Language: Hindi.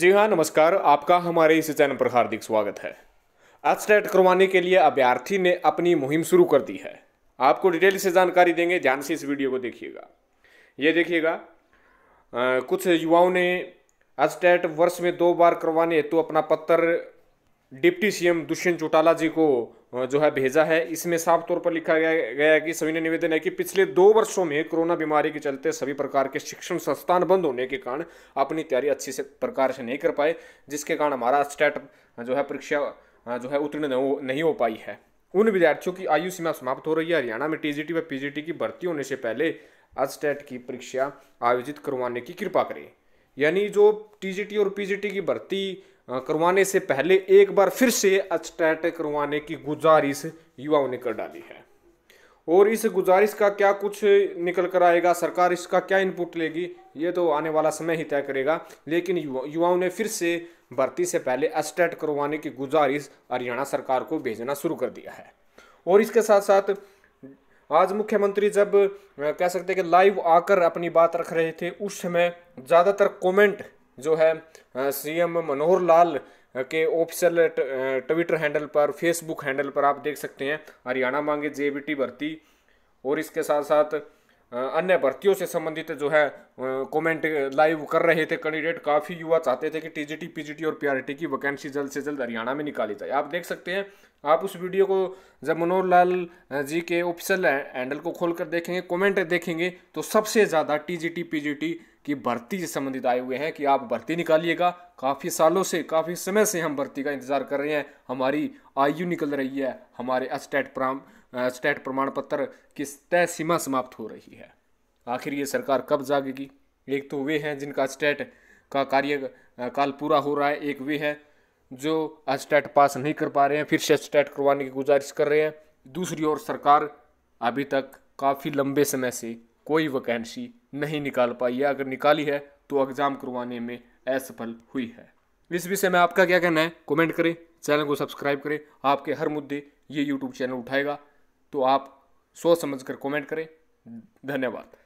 जी हाँ नमस्कार आपका हमारे इस चैनल पर हार्दिक स्वागत है आज करवाने के लिए अभ्यर्थी ने अपनी मुहिम शुरू कर दी है आपको डिटेल से जानकारी देंगे ध्यान से इस वीडियो को देखिएगा ये देखिएगा कुछ युवाओं ने आज वर्ष में दो बार करवाने हेतु तो अपना पत्र डिप्टी सीएम दुष्यंत चौटाला जी को जो है भेजा है इसमें साफ तौर पर लिखा गया गया कि सभी ने निवेदन है कि पिछले दो वर्षों में कोरोना बीमारी के चलते सभी प्रकार के शिक्षण संस्थान बंद होने के कारण अपनी तैयारी अच्छी से प्रकार से नहीं कर पाए जिसके कारण हमारा स्टेट जो है परीक्षा जो है उत्तीर्ण नहीं हो पाई है उन विद्यार्थियों की आयु सीमा समाप्त हो रही है हरियाणा में टी व पी की भर्ती होने से पहले अस्टेट की परीक्षा आयोजित करवाने की कृपा करें यानी जो टी और पी की भर्ती करवाने से पहले एक बार फिर से अस्टैट करवाने की गुजारिश युवाओं ने कर डाली है और इस गुजारिश का क्या कुछ निकल कर आएगा सरकार इसका क्या इनपुट लेगी ये तो आने वाला समय ही तय करेगा लेकिन युवा, युवाओं ने फिर से भर्ती से पहले अस्टैट करवाने की गुजारिश हरियाणा सरकार को भेजना शुरू कर दिया है और इसके साथ साथ आज मुख्यमंत्री जब कह सकते हैं कि लाइव आकर अपनी बात रख रहे थे उस समय ज़्यादातर कमेंट जो है सीएम मनोहर लाल के ऑफिशियल ट्विटर हैंडल पर फेसबुक हैंडल पर आप देख सकते हैं हरियाणा मांगे जे भर्ती और इसके साथ साथ अन्य भर्तियों से संबंधित जो है कमेंट लाइव कर रहे थे कैंडिडेट काफ़ी युवा चाहते थे कि टीजीटी पीजीटी और पीआरटी की वैकेंसी जल्द से जल्द हरियाणा में निकाली जाए आप देख सकते हैं आप उस वीडियो को जब मनोहर लाल जी के ऑफिशियल हैंडल को खोलकर देखेंगे कमेंट देखेंगे तो सबसे ज़्यादा टी जी कि भर्ती से संबंधित आए हुए हैं कि आप भर्ती निकालिएगा काफ़ी सालों से काफ़ी समय से हम भर्ती का इंतज़ार कर रहे हैं हमारी आयु निकल रही है हमारे स्टेट प्राम स्टेट प्रमाण पत्र की तय सीमा समाप्त हो रही है आखिर ये सरकार कब जागेगी एक तो वे हैं जिनका स्टेट का कार्य काल पूरा हो रहा है एक वे है जो स्टेट पास नहीं कर पा रहे हैं फिर से स्टेट करवाने की गुजारिश कर रहे हैं दूसरी ओर सरकार अभी तक काफ़ी लंबे समय से कोई वैकेंसी नहीं निकाल पाई है अगर निकाली है तो एग्ज़ाम करवाने में असफल हुई है इस विषय में आपका क्या कहना है कमेंट करें चैनल को सब्सक्राइब करें आपके हर मुद्दे ये यूट्यूब चैनल उठाएगा तो आप सोच समझ कर कमेंट करें धन्यवाद